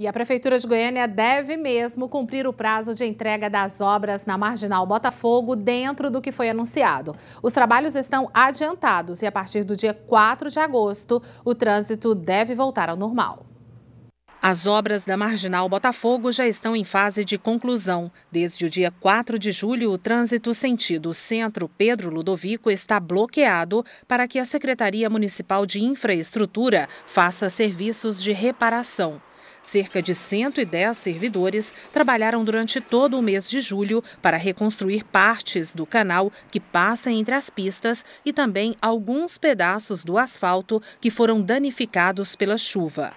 E a Prefeitura de Goiânia deve mesmo cumprir o prazo de entrega das obras na Marginal Botafogo dentro do que foi anunciado. Os trabalhos estão adiantados e a partir do dia 4 de agosto o trânsito deve voltar ao normal. As obras da Marginal Botafogo já estão em fase de conclusão. Desde o dia 4 de julho, o trânsito sentido Centro Pedro Ludovico está bloqueado para que a Secretaria Municipal de Infraestrutura faça serviços de reparação. Cerca de 110 servidores trabalharam durante todo o mês de julho para reconstruir partes do canal que passa entre as pistas e também alguns pedaços do asfalto que foram danificados pela chuva.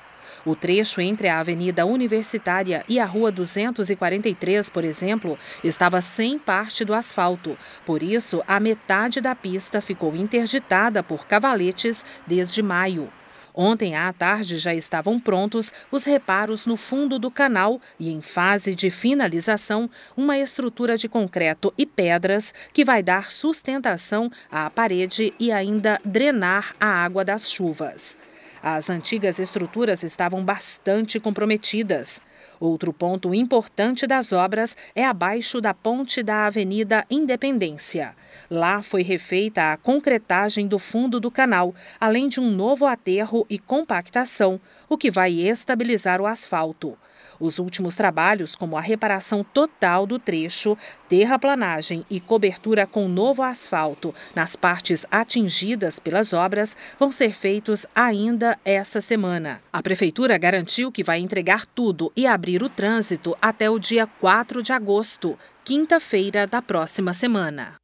O trecho entre a Avenida Universitária e a Rua 243, por exemplo, estava sem parte do asfalto. Por isso, a metade da pista ficou interditada por cavaletes desde maio. Ontem à tarde já estavam prontos os reparos no fundo do canal e, em fase de finalização, uma estrutura de concreto e pedras que vai dar sustentação à parede e ainda drenar a água das chuvas. As antigas estruturas estavam bastante comprometidas. Outro ponto importante das obras é abaixo da ponte da Avenida Independência. Lá foi refeita a concretagem do fundo do canal, além de um novo aterro e compactação, o que vai estabilizar o asfalto. Os últimos trabalhos, como a reparação total do trecho, terraplanagem e cobertura com novo asfalto nas partes atingidas pelas obras, vão ser feitos ainda essa semana. A Prefeitura garantiu que vai entregar tudo e abrir o trânsito até o dia 4 de agosto, quinta-feira da próxima semana.